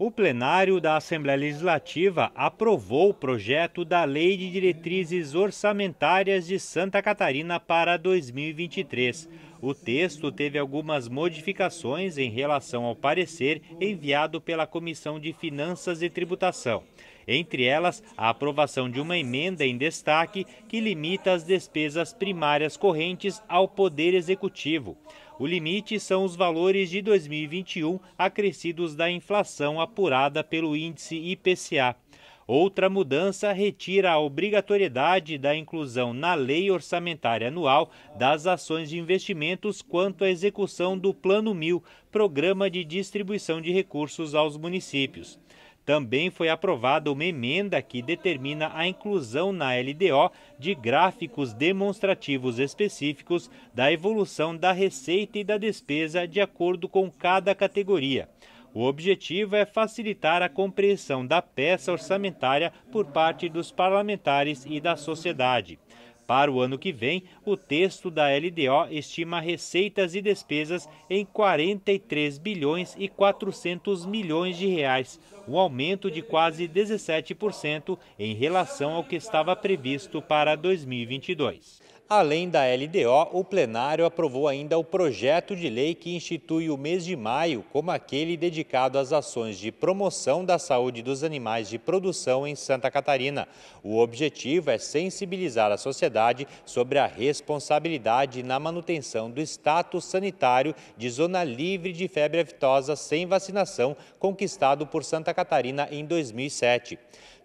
o plenário da Assembleia Legislativa aprovou o projeto da Lei de Diretrizes Orçamentárias de Santa Catarina para 2023. O texto teve algumas modificações em relação ao parecer enviado pela Comissão de Finanças e Tributação. Entre elas, a aprovação de uma emenda em destaque que limita as despesas primárias correntes ao Poder Executivo. O limite são os valores de 2021 acrescidos da inflação apurada pelo índice IPCA. Outra mudança retira a obrigatoriedade da inclusão na lei orçamentária anual das ações de investimentos quanto à execução do Plano Mil, programa de distribuição de recursos aos municípios. Também foi aprovada uma emenda que determina a inclusão na LDO de gráficos demonstrativos específicos da evolução da receita e da despesa de acordo com cada categoria. O objetivo é facilitar a compreensão da peça orçamentária por parte dos parlamentares e da sociedade. Para o ano que vem, o texto da LDO estima receitas e despesas em 43 bilhões e 400 milhões de reais, um aumento de quase 17% em relação ao que estava previsto para 2022. Além da LDO, o plenário aprovou ainda o projeto de lei que institui o mês de maio como aquele dedicado às ações de promoção da saúde dos animais de produção em Santa Catarina. O objetivo é sensibilizar a sociedade sobre a responsabilidade na manutenção do status sanitário de zona livre de febre aftosa sem vacinação, conquistado por Santa Catarina em 2007.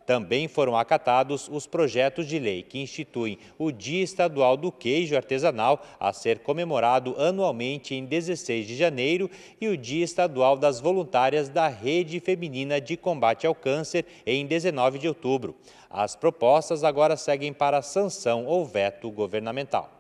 Também foram acatados os projetos de lei que instituem o Dia Estadual do Queijo Artesanal, a ser comemorado anualmente em 16 de janeiro, e o Dia Estadual das Voluntárias da Rede Feminina de Combate ao Câncer, em 19 de outubro. As propostas agora seguem para sanção ou veto governamental.